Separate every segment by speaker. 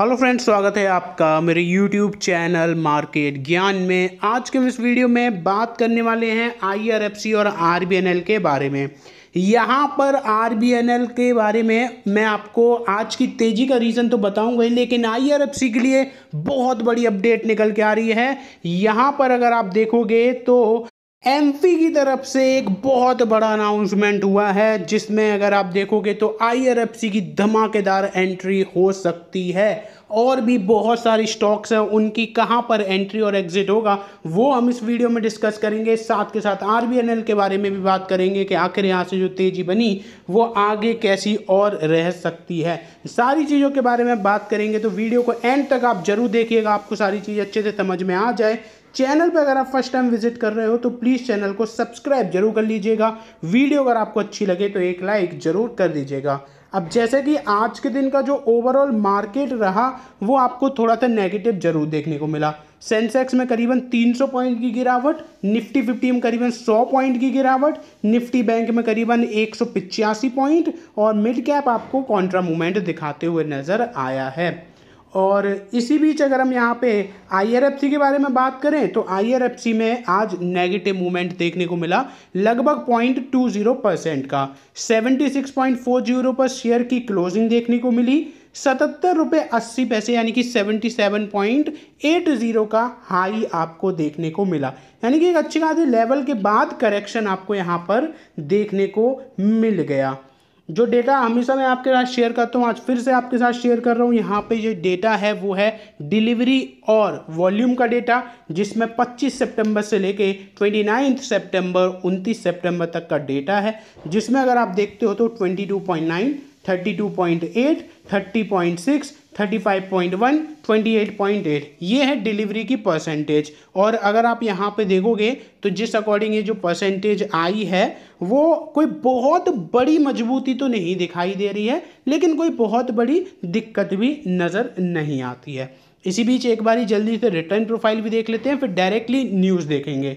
Speaker 1: hello friends स्वागत है आपका मेरे यूट्यूब चैनल मार्केट ज्ञान में आज के इस वीडियो में बात करने वाले हैं आईआरएफसी और आरबीएनएल के बारे में यहाँ पर आरबीएनएल के बारे में मैं आपको आज की तेज़ी का रीज़न तो बताऊंगा ही लेकिन आईआरएफसी के लिए बहुत बड़ी अपडेट निकल के आ रही है यहाँ पर अगर आप देखोगे तो एमपी की तरफ से एक बहुत बड़ा अनाउंसमेंट हुआ है जिसमें अगर आप देखोगे तो आईआरएफसी की धमाकेदार एंट्री हो सकती है और भी बहुत सारी स्टॉक्स हैं उनकी कहाँ पर एंट्री और एग्जिट होगा वो हम इस वीडियो में डिस्कस करेंगे साथ के साथ आर के बारे में भी बात करेंगे कि आखिर यहाँ से जो तेज़ी बनी वो आगे कैसी और रह सकती है सारी चीज़ों के बारे में बात करेंगे तो वीडियो को एंड तक आप जरूर देखिएगा आपको सारी चीज़ अच्छे से समझ में आ जाए चैनल पर अगर आप फर्स्ट टाइम विजिट कर रहे हो तो प्लीज़ चैनल को सब्सक्राइब जरूर कर लीजिएगा वीडियो अगर आपको अच्छी लगे तो एक लाइक ज़रूर कर दीजिएगा अब जैसे कि आज के दिन का जो ओवरऑल मार्केट रहा वो आपको थोड़ा सा नेगेटिव जरूर देखने को मिला सेंसेक्स में करीबन 300 पॉइंट की गिरावट निफ्टी फिफ्टी में करीबन 100 पॉइंट की गिरावट निफ्टी बैंक में करीबन एक पॉइंट और मिड कैप आपको कॉन्ट्रा मूवमेंट दिखाते हुए नज़र आया है और इसी बीच अगर हम यहाँ पे आईआरएफसी के बारे में बात करें तो आईआरएफसी में आज नेगेटिव मूवमेंट देखने को मिला लगभग पॉइंट टू जीरो परसेंट का seventy six point four zero पर शेयर की क्लोजिंग देखने को मिली सतहत्तर रुपये अस्सी पैसे यानी कि seventy seven point eight zero का हाई आपको देखने को मिला यानी कि एक अच्छी खासी लेवल के बाद करेक्शन आपको यहाँ पर देखने को मिल गया जो डेटा हमेशा मैं आपके साथ शेयर करता हूँ आज फिर से आपके साथ शेयर कर रहा हूँ यहाँ पे जो डेटा है वो है डिलीवरी और वॉल्यूम का डेटा जिसमें 25 सितंबर से लेके 29 सितंबर 29 सितंबर तक का डेटा है जिसमें अगर आप देखते हो तो 22.9 32.8, ये है डिलीवरी की परसेंटेज और अगर आप यहाँ पे देखोगे तो जिस अकॉर्डिंग ये जो परसेंटेज आई है वो कोई बहुत बड़ी मजबूती तो नहीं दिखाई दे रही है लेकिन कोई बहुत बड़ी दिक्कत भी नज़र नहीं आती है इसी बीच एक बारी जल्दी से रिटर्न प्रोफाइल भी देख लेते हैं फिर डायरेक्टली न्यूज़ देखेंगे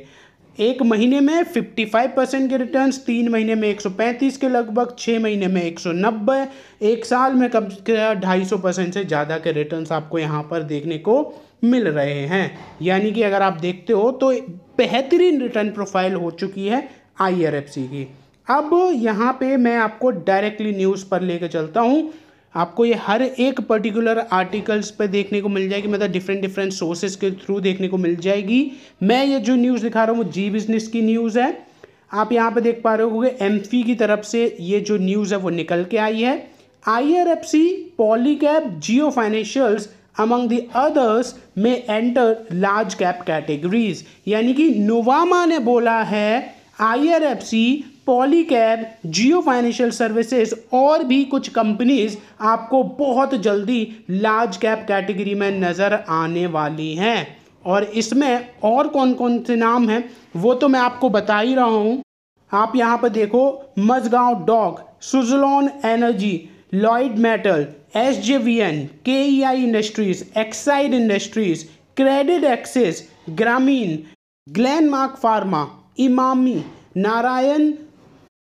Speaker 1: एक महीने में 55 परसेंट के रिटर्न्स तीन महीने में 135 के लगभग छः महीने में 190 एक साल में कम से ढाई सौ परसेंट से ज़्यादा के रिटर्न्स आपको यहाँ पर देखने को मिल रहे हैं यानी कि अगर आप देखते हो तो बेहतरीन रिटर्न प्रोफाइल हो चुकी है आई की अब यहाँ पे मैं आपको डायरेक्टली न्यूज़ पर लेकर चलता हूँ आपको ये हर एक पर्टिकुलर आर्टिकल्स पे देखने को मिल जाएगी मतलब डिफरेंट डिफरेंट सोर्सेज के थ्रू देखने को मिल जाएगी मैं ये जो न्यूज़ दिखा रहा हूँ वो जी बिजनेस की न्यूज़ है आप यहाँ पे देख पा रहे हो एम की तरफ से ये जो न्यूज़ है वो निकल के आई है I R F C Polycab Jio financials among the others में एंटर लार्ज कैप कैटेगरीज यानी कि नोवामा ने बोला है I R F C Polycab Jio financial services और भी कुछ कंपनीज आपको बहुत जल्दी लार्ज कैप कैटेगरी में नज़र आने वाली हैं और इसमें और कौन कौन से नाम हैं वो तो मैं आपको बता ही रहा हूँ आप यहाँ पर देखो Mazagon dock Suzlon energy Lloyds metal S J V N K E I industries Exide industries credit access Grameen Glenmark pharma Emami Narayana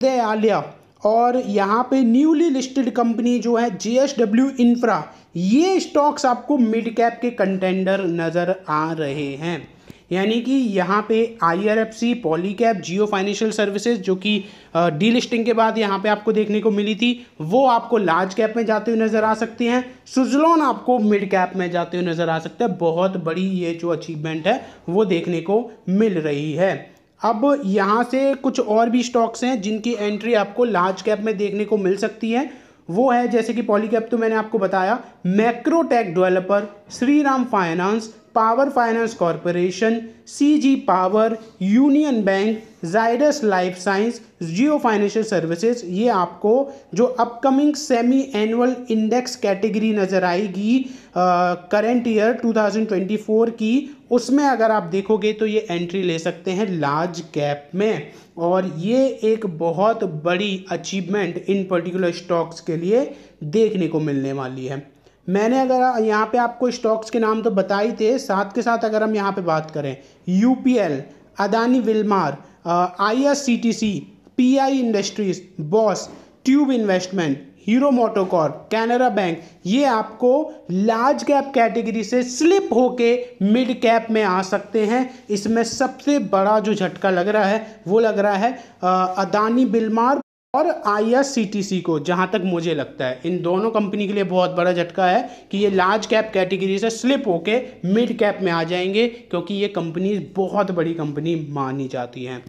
Speaker 1: दे आलिया और यहाँ पे न्यूली लिस्टेड कंपनी जो है जे एस डब्ल्यू इंफ्रा ये स्टॉक्स आपको मिड कैप के कंटेंडर नज़र आ रहे हैं यानी कि यहाँ पे I R F C Polycab Jio financial services जो कि डी लिस्टिंग के बाद यहाँ पे आपको देखने को मिली थी वो आपको लार्ज कैप में जाते हुए नज़र आ सकती हैं सुजलॉन आपको मिड कैप में जाते हुए नज़र आ सकते हैं बहुत बड़ी ये जो अचीवमेंट है वो देखने को मिल रही है अब यहाँ से कुछ और भी स्टॉक्स हैं जिनकी एंट्री आपको लार्ज कैप में देखने को मिल सकती है वो है जैसे कि पॉलीकैप तो मैंने आपको बताया Macrotech developer Shriram finance power finance corporation C G power union bank Zydus life science Jio financial services ये आपको जो upcoming semi annual index category नज़र आएगी करंट ईयर 2024 की उसमें अगर आप देखोगे तो ये एंट्री ले सकते हैं लार्ज कैप में और ये एक बहुत बड़ी अचीवमेंट इन पर्टिकुलर स्टॉक्स के लिए देखने को मिलने वाली है मैंने अगर यहाँ पे आपको स्टॉक्स के नाम तो बताए थे साथ के साथ अगर हम यहाँ पे बात करें U P L Adani Wilmar I S C T C P I industries Bosch tube investment hero motocorp Canara bank ये आपको लार्ज कैप कैटेगरी से स्लिप होके मिड कैप में आ सकते हैं इसमें सबसे बड़ा जो झटका लग रहा है वो लग रहा है अदानी बिलमार और आई को जहाँ तक मुझे लगता है इन दोनों कंपनी के लिए बहुत बड़ा झटका है कि ये लार्ज कैप कैटेगरी से स्लिप होके मिड कैप में आ जाएंगे क्योंकि ये कंपनी बहुत बड़ी कंपनी मानी जाती हैं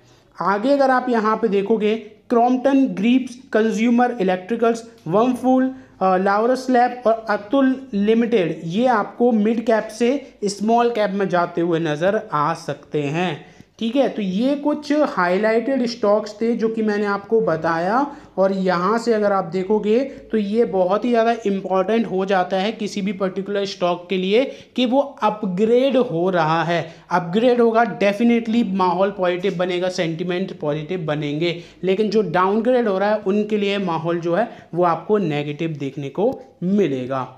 Speaker 1: आगे अगर आप यहाँ पे देखोगे Crompton greaves consumer electricals Whirlpool Laurus lab और अतुल लिमिटेड ये आपको मिड कैप से स्मॉल कैप में जाते हुए नज़र आ सकते हैं ठीक है तो ये कुछ हाईलाइटेड स्टॉक्स थे जो कि मैंने आपको बताया और यहाँ से अगर आप देखोगे तो ये बहुत ही ज़्यादा इम्पॉर्टेंट हो जाता है किसी भी पर्टिकुलर स्टॉक के लिए कि वो अपग्रेड हो रहा है अपग्रेड होगा डेफिनेटली माहौल पॉजिटिव बनेगा सेंटिमेंट पॉजिटिव बनेंगे लेकिन जो डाउनग्रेड हो रहा है उनके लिए माहौल जो है वो आपको नेगेटिव देखने को मिलेगा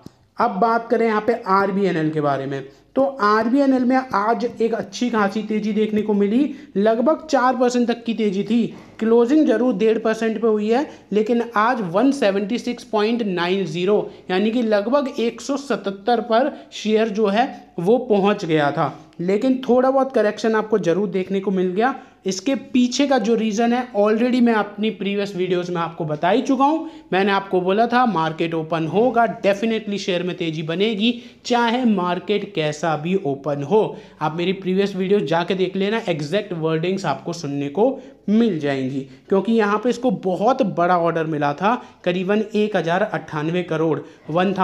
Speaker 1: अब बात करें यहाँ पे आर के बारे में तो आर में आज एक अच्छी खासी तेजी देखने को मिली लगभग चार परसेंट तक की तेजी थी क्लोजिंग जरूर डेढ़ परसेंट पर हुई है लेकिन आज 176.90 यानी कि लगभग 177 पर शेयर जो है वो पहुंच गया था लेकिन थोड़ा बहुत करेक्शन आपको ज़रूर देखने को मिल गया इसके पीछे का जो रीज़न है ऑलरेडी मैं अपनी प्रीवियस वीडियोस में आपको बता ही चुका हूँ मैंने आपको बोला था मार्केट ओपन होगा डेफिनेटली शेयर में तेज़ी बनेगी चाहे मार्केट कैसा भी ओपन हो आप मेरी प्रीवियस वीडियो जाके देख लेना एग्जैक्ट वर्डिंग्स आपको सुनने को मिल जाएंगी क्योंकि यहाँ पे इसको बहुत बड़ा ऑर्डर मिला था करीबन एक करोड़ वन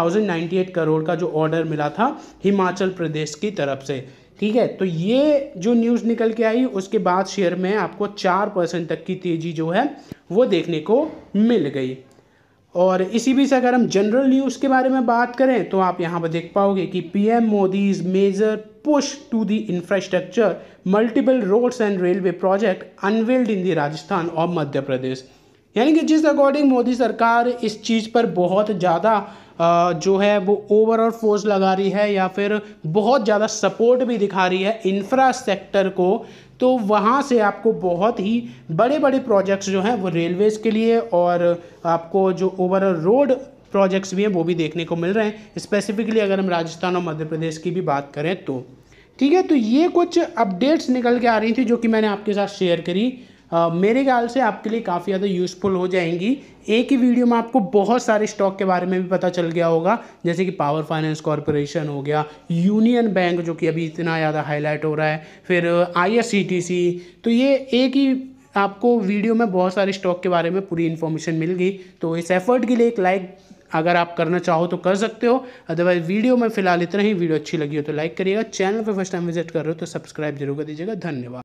Speaker 1: करोड़ का जो ऑर्डर मिला था हिमाचल प्रदेश की तरफ से ठीक है तो ये जो न्यूज़ निकल के आई उसके बाद शेयर में आपको चार परसेंट तक की तेज़ी जो है वो देखने को मिल गई और इसी बीच अगर हम जनरल न्यूज़ के बारे में बात करें तो आप यहाँ पर देख पाओगे कि PM Modi is major push to the infrastructure multiple roads and railway project unveiled in the Rajasthan और मध्य प्रदेश यानी कि जिस अकॉर्डिंग मोदी सरकार इस चीज़ पर बहुत ज़्यादा जो है वो ओवरऑल फोर्स लगा रही है या फिर बहुत ज़्यादा सपोर्ट भी दिखा रही है इंफ्रा सेक्टर को तो वहाँ से आपको बहुत ही बड़े बड़े प्रोजेक्ट्स जो हैं वो रेलवेज़ के लिए और आपको जो ओवरऑल रोड प्रोजेक्ट्स भी हैं वो भी देखने को मिल रहे हैं स्पेसिफिकली अगर हम राजस्थान और मध्य प्रदेश की भी बात करें तो ठीक है तो ये कुछ अपडेट्स निकल के आ रही थी जो कि मैंने आपके साथ शेयर करी मेरे ख्याल से आपके लिए काफ़ी ज़्यादा यूज़फुल हो जाएंगी एक ही वीडियो में आपको बहुत सारे स्टॉक के बारे में भी पता चल गया होगा जैसे कि पावर फाइनेंस कॉरपोरेशन हो गया यूनियन बैंक जो कि अभी इतना ज़्यादा हाईलाइट हो रहा है फिर आई uh, तो ये एक ही आपको वीडियो में बहुत सारे स्टॉक के बारे में पूरी इन्फॉर्मेशन मिल गई तो इस एफर्ट के लिए एक लाइक अगर आप करना चाहो तो कर सकते हो अदरवाइज वीडियो में फिलहाल इतना ही वीडियो अच्छी लगी हो तो लाइक करिएगा चैनल पर फर्स्ट टाइम विजिट कर रहे हो तो सब्सक्राइब जरूर कर दीजिएगा धन्यवाद